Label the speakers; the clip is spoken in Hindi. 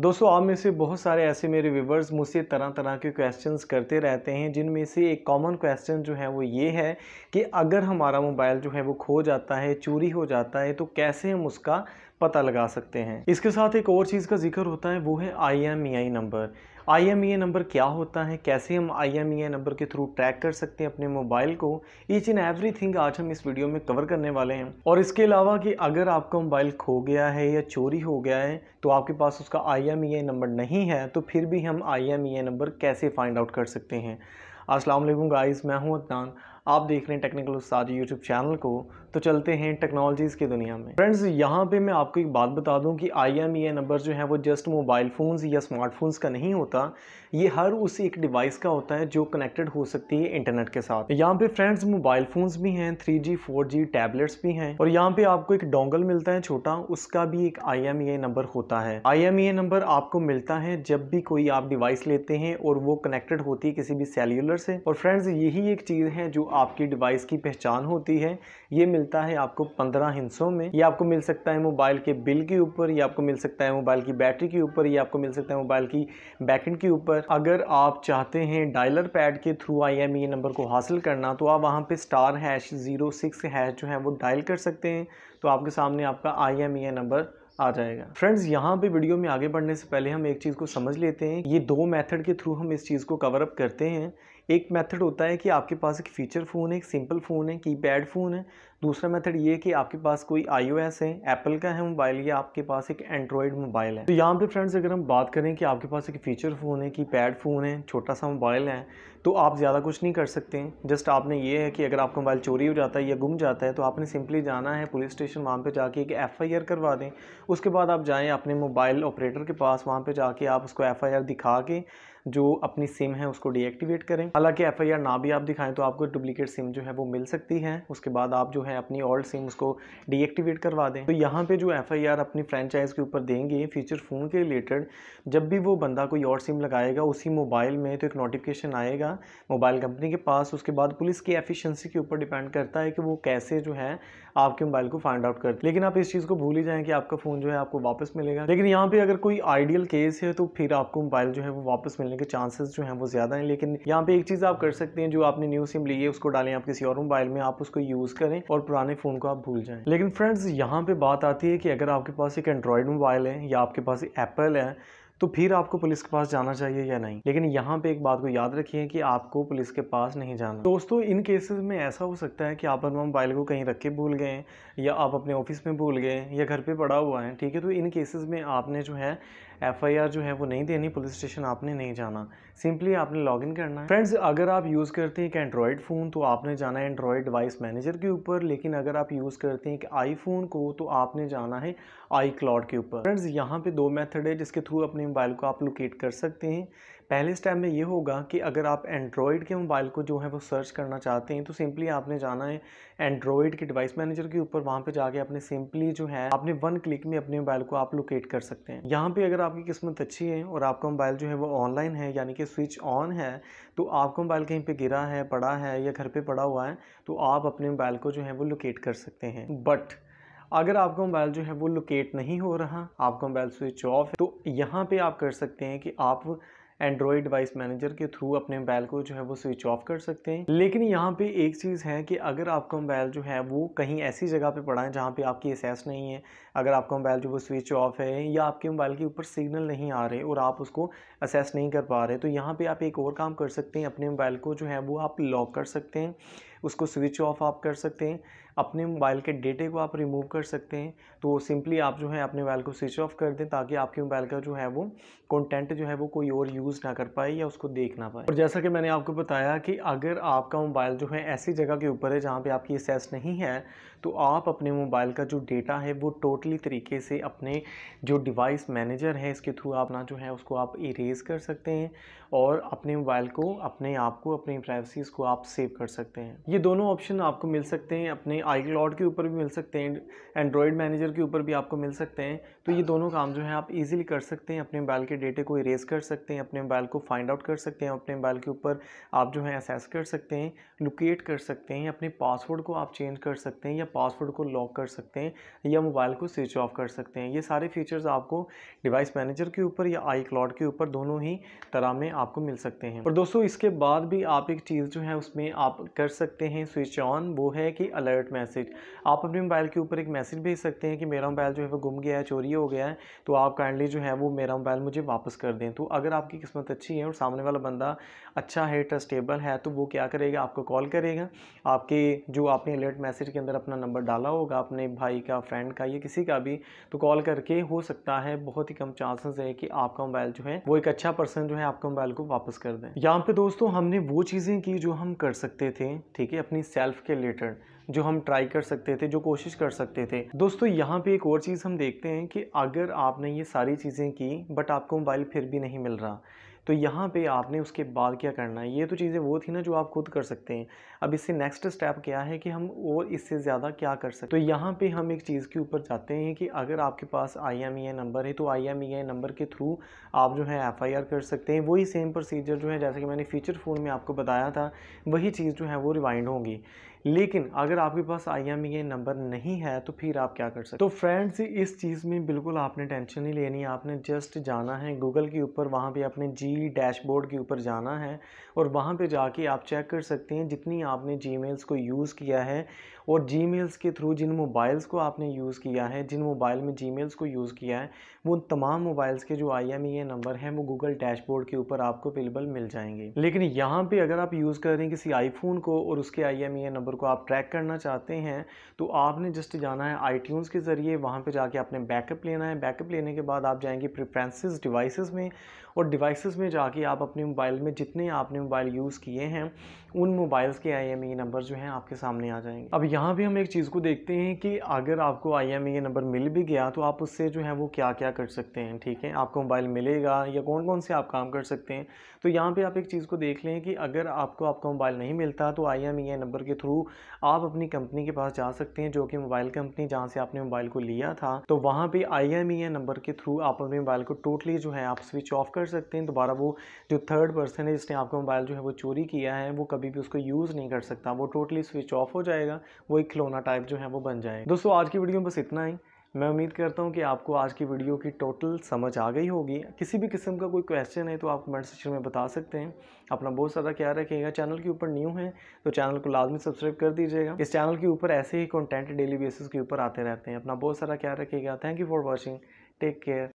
Speaker 1: दोस्तों आप में से बहुत सारे ऐसे मेरे व्यूवर्स मुझसे तरह तरह के क्वेश्चंस करते रहते हैं जिनमें से एक कॉमन क्वेश्चन जो है वो ये है कि अगर हमारा मोबाइल जो है वो खो जाता है चोरी हो जाता है तो कैसे हम उसका पता लगा सकते हैं इसके साथ एक और चीज़ का जिक्र होता है वो है I M E I number I M E A number क्या होता है कैसे हम I M E I number के थ्रू ट्रैक कर सकते हैं अपने मोबाइल को ईच एंड एवरी थिंग आज हम इस वीडियो में कवर करने वाले हैं और इसके अलावा कि अगर आपका मोबाइल खो गया है या चोरी हो गया है तो आपके पास उसका आई एम ई आई नंबर नहीं है तो फिर भी हम I M E I number कैसे फाइंड आउट कर सकते हैं असलम गाइज़ मैं हूँ अदनान आप देख रहे हैं टेक्निकल उस्ताद यूट्यूब चैनल को तो चलते हैं टेक्नोलॉजीज़ की दुनिया में फ्रेंड्स यहाँ पे मैं आपको एक बात बता दूँ कि आई एम ई नंबर जो है वो जस्ट मोबाइल फ़ोन्स या स्मार्टफोन्स का नहीं होता ये हर उस एक डिवाइस का होता है जो कनेक्टेड हो सकती है इंटरनेट के साथ यहाँ पे फ्रेंड्स मोबाइल फ़ोन्स भी हैं three G four G tablets भी हैं और यहाँ पे आपको एक डोंगल मिलता है छोटा उसका भी एक आई एम ई नंबर होता है आई एम ई नंबर आपको मिलता है जब भी कोई आप डिवाइस लेते हैं और वो कनेक्टेड होती है किसी भी सेल्यूलर से और फ्रेंड्स यही एक चीज़ है जो आपकी डिवाइस की पहचान होती है ये मिल मिलता है आपको पंद्रह हिंसों में ये आपको मिल सकता है मोबाइल के बिल के ऊपर या आपको मिल सकता है मोबाइल की बैटरी के ऊपर या आपको मिल सकता है मोबाइल की बैकेंड के ऊपर अगर आप चाहते हैं डायलर पैड के थ्रू आई नंबर को हासिल करना तो आप वहाँ पर star hash zero six hash जो है वो डायल कर सकते हैं तो आपके सामने आपका आई नंबर e आ जाएगा फ्रेंड्स यहाँ पे वीडियो में आगे बढ़ने से पहले हम एक चीज़ को समझ लेते हैं ये दो मेथड के थ्रू हम इस चीज़ को कवर अप करते हैं एक मेथड होता है कि आपके पास एक फ़ीचर फ़ोन है एक सिंपल फ़ोन है की पैड फ़ोन है दूसरा मेथड ये है कि आपके पास कोई आईओएस है एप्पल का है मोबाइल या आपके पास एक एंड्रॉयड मोबाइल है तो यहाँ पे फ्रेंड्स अगर हम बात करें कि आपके पास एक फ़ीचर फ़ोन है की पैड फ़ोन है छोटा सा मोबाइल है तो आप ज़्यादा कुछ नहीं कर सकते जस्ट आपने ये है कि अगर आपका मोबाइल चोरी हो जाता है या गुम जाता है तो आपने सिंपली जाना है पुलिस स्टेशन वहाँ पर जाके एक एफ़ करवा दें उसके बाद आप जाएँ अपने मोबाइल ऑपरेटर के पास वहाँ पर जाके आप उसको एफ़ दिखा के जो अपनी सिम है उसको डीएक्टिवेट करें हालांकि एफ ना भी आप दिखाएं तो आपको डुप्लीकेट सिम जो है वो मिल सकती है उसके बाद आप जो है अपनी ओल्ड सिम उसको डीएक्टिवेट करवा दें तो यहाँ पे जो एफ अपनी फ्रेंचाइज के ऊपर देंगे फ्यूचर फ़ोन के रिलेटेड जब भी वो बंदा कोई और सिम लगाएगा उसी मोबाइल में तो एक नोटिफिकेशन आएगा मोबाइल कंपनी के पास उसके बाद पुलिस की एफिशिएंसी के ऊपर डिपेंड करता है कि वो कैसे जो है आपके मोबाइल को फाइंड आउट करते लेकिन आप इस चीज़ को भूल ही जाए कि आपका फ़ोन जो है आपको वापस मिलेगा लेकिन यहाँ पे अगर कोई आइडियल केस है तो फिर आपको मोबाइल जो है वो वापस मिलने के चांसेस जो हैं वो ज़्यादा हैं लेकिन यहाँ पे एक चीज़ आप कर सकते हैं जो आपने न्यू सिम ली है उसको डालें आप किसी और मोबाइल में आप उसको यूज़ करें और पुराने फ़ोन को आप भूल जाएँ लेकिन फ्रेंड्स यहाँ पे बात आती है कि अगर आपके पास एक एंड्रॉयड मोबाइल है या आपके पास एप्पल है तो फिर आपको पुलिस के पास जाना चाहिए या नहीं लेकिन यहाँ पे एक बात को याद रखिए कि आपको पुलिस के पास नहीं जाना दोस्तों इन केसेस में ऐसा हो सकता है कि आप अपना मोबाइल को कहीं रख के भूल गए या आप अपने ऑफिस में भूल गए या घर पर पड़ा हुआ है ठीक है तो इन केसेस में आपने जो है एफ जो है वो नहीं देनी पुलिस स्टेशन आपने नहीं जाना सिंपली आपने लॉग इन करना है फ्रेंड्स अगर आप यूज़ करते हैं एक एंड्रॉयड फ़ोन तो आपने जाना है एंड्रॉयड डिवाइस मैनेजर के ऊपर लेकिन अगर आप यूज़ करते हैं एक आईफोन को तो आपने जाना है आई के ऊपर फ्रेंड्स यहाँ पे दो मैथड है जिसके थ्रू अपने मोबाइल को आप लोकेट कर सकते हैं पहले स्टेप में ये होगा कि अगर आप एंड्रॉयड के मोबाइल को जो है वो सर्च करना चाहते हैं तो सिंपली आपने जाना है एंड्रॉयड के डिवाइस मैनेजर के ऊपर वहाँ पे जाके आपने सिंपली जो है आपने वन क्लिक में अपने मोबाइल को आप लोकेट कर सकते हैं यहाँ पे अगर आपकी किस्मत अच्छी है और आपका मोबाइल जो है वो ऑनलाइन है यानी कि स्विच ऑन है तो आपका मोबाइल कहीं पर गिरा है पड़ा है या घर पर पड़ा हुआ है तो आप अपने मोबाइल को जो है वो लोकेट कर सकते हैं बट अगर आपका मोबाइल जो है वो लोकेट नहीं हो रहा आपका मोबाइल स्विच ऑफ है तो यहाँ पे आप कर सकते हैं कि आप एंड्रॉयड डिवाइस मैनेजर के थ्रू अपने मोबाइल को जो है वो स्विच ऑफ कर सकते हैं लेकिन यहाँ पे एक चीज़ है कि अगर आपका मोबाइल जो है वो कहीं ऐसी जगह पे पड़ा है जहाँ पे आपकी एसेस नहीं है अगर आपका मोबाइल जो वो स्विच ऑफ है या आपके मोबाइल के ऊपर सिग्नल नहीं आ रहे और आप उसको असेस नहीं कर पा रहे तो यहाँ पर आप एक और काम कर सकते हैं अपने मोबाइल को जो है वो आप लॉक कर सकते हैं उसको स्विच ऑफ आप कर सकते हैं अपने मोबाइल के डेटे को आप रिमूव कर सकते हैं तो सिंपली आप जो है अपने मोबाइल को स्विच ऑफ कर दें ताकि आपके मोबाइल का जो है वो कंटेंट जो है वो कोई और यूज़ ना कर पाए या उसको देख ना पाए और जैसा कि मैंने आपको बताया कि अगर आपका मोबाइल जो है ऐसी जगह के ऊपर है जहाँ पर आपकी एक्सेस नहीं है तो आप अपने मोबाइल का जो डेटा है वो टोटली तरीके से अपने जो डिवाइस मैनेजर है इसके थ्रू आप ना जो है उसको आप इरेज़ कर सकते हैं और अपने मोबाइल को अपने आप को अपनी प्राइवेसीज़ को आप सेव कर सकते हैं ये दोनों ऑप्शन आपको मिल सकते हैं अपने आई क्लाउड के ऊपर भी मिल सकते हैं एंड्रॉयड मैनेजर के ऊपर भी आपको मिल सकते हैं तो ये दोनों काम जो है आप इजीली कर सकते हैं अपने मोबाइल के डेटे को इरेज कर सकते हैं अपने मोबाइल को फाइंड आउट कर सकते हैं अपने मोबाइल के ऊपर आप जो है एसेस कर सकते हैं लोकेट कर सकते हैं अपने पासवर्ड को आप चेंज कर सकते हैं या पासवर्ड को लॉक कर सकते हैं या मोबाइल को स्विच ऑफ कर सकते हैं ये सारे फीचर्स आपको डिवाइस मैनेजर के ऊपर या आई क्लाउड के ऊपर दोनों ही तरह में आपको मिल सकते हैं और दोस्तों इसके बाद भी आप एक चीज़ जो है उसमें आप कर सकते हैं स्विच ऑन वो है कि अलर्ट मैसेज आप अपने मोबाइल के ऊपर एक मैसेज भेज सकते हैं कि मेरा मोबाइल जो है वो गुम गया है चोरी हो गया है तो आप काइंडली जो है वो मेरा मोबाइल मुझे वापस कर दें तो अगर आपकी किस्मत अच्छी है और सामने वाला बंदा अच्छा है ट्रस्टेबल है तो वो क्या करेगा आपको कॉल करेगा आपके जो आपने अलर्ट मैसेज के अंदर अपना नंबर डाला होगा अपने भाई का फ्रेंड का या किसी का भी तो कॉल करके हो सकता है बहुत ही कम चांसेस है कि आपका मोबाइल जो है वो एक अच्छा पर्सन जो है आपका मोबाइल को वापस कर दें यहाँ पे दोस्तों हमने वो चीज़ें की जो हम कर सकते थे ठीक है अपनी सेल्फ के रिलेटेड जो हम ट्राई कर सकते थे जो कोशिश कर सकते थे दोस्तों यहाँ पे एक और चीज़ हम देखते हैं कि अगर आपने ये सारी चीज़ें की बट आपको मोबाइल फिर भी नहीं मिल रहा तो यहाँ पे आपने उसके बाद क्या करना है ये तो चीज़ें वो थी ना जो आप खुद कर सकते हैं अब इससे नेक्स्ट स्टेप क्या है कि हम और इससे ज़्यादा क्या कर सकते तो यहाँ पे हम एक चीज़ के ऊपर जाते हैं कि अगर आपके पास आई एम ई आई नंबर है तो I M E I number के थ्रू आप जो है एफ़ आई आर कर सकते हैं वही सेम प्रोसीजर जो है जैसे कि मैंने फ़ीचर फ़ोन में आपको बताया था वही चीज़ जो है वो रिवाइंड होगी लेकिन अगर आपके पास आई एम ई नंबर नहीं है तो फिर आप क्या कर सकते तो फ्रेंड्स इस चीज़ में बिल्कुल आपने टेंशन नहीं लेनी आपने जस्ट जाना है गूगल के ऊपर वहाँ पे अपने जी डैशबोर्ड के ऊपर जाना है और वहाँ पे जाके आप चेक कर सकते हैं जितनी आपने जी को यूज़ किया है और जी के थ्रू जिन मोबाइल्स को आपने यूज़ किया है जिन मोबाइल में जी को यूज़ किया है वो तमाम मोबाइल्स के जो आई एम ई नंबर हैं वो गूगल डैशबोर्ड के ऊपर आपको अवेलेबल मिल जाएंगे लेकिन यहाँ पर अगर आप यूज़ कर रहे हैं किसी आईफोन को और उसके आई एम ई नंबर को आप ट्रैक करना चाहते हैं तो आपने जस्ट जाना है आई के ज़रिए वहाँ पर जाके आपने बैकअप लेना है बैकअप लेने के बाद आप जाएंगे प्रिफ्रेंसेस डिवाइसेस में और डिवाइसेस में जाके आप अपने मोबाइल में जितने आपने मोबाइल यूज़ किए हैं उन मोबाइल्स के आई नंबर e जो हैं आपके सामने आ जाएंगे अब यहाँ भी हम एक चीज़ को देखते हैं कि अगर आपको आई एम e ये नंबर मिल भी गया तो आप उससे जो है वो क्या क्या कर सकते हैं ठीक है आपको मोबाइल मिलेगा या कौन कौन से आप काम कर सकते हैं तो यहाँ पे आप एक चीज़ को देख लें कि अगर आपको आपका मोबाइल नहीं मिलता तो आई एम e नंबर के थ्रू आप अपनी कंपनी के पास जा सकते हैं जो कि मोबाइल कंपनी जहाँ से आपने मोबाइल को लिया था तो वहाँ पर आई e नंबर के थ्रू आप अपने मोबाइल को टोटली जो है आप स्विच ऑफ कर सकते हैं दोबारा वो जो थर्ड पर्सन है जिसने आपका मोबाइल जो है वो चोरी किया है वो कभी भी उसको यूज़ नहीं कर सकता वो टोटली स्विच ऑफ हो जाएगा वो एक खिलौना टाइप जो है वो बन जाए दोस्तों आज की वीडियो में बस इतना ही मैं उम्मीद करता हूँ कि आपको आज की वीडियो की टोटल समझ आ गई होगी किसी भी किस्म का कोई क्वेश्चन है तो आप कमेंट सेक्शन में बता सकते हैं अपना बहुत सारा क्या रखिएगा चैनल के ऊपर न्यू है तो चैनल को लाजमी सब्सक्राइब कर दीजिएगा इस चैनल के ऊपर ऐसे ही कंटेंट डेली बेसिस के ऊपर आते रहते हैं अपना बहुत सारा क्या रखिएगा thank you for watching take care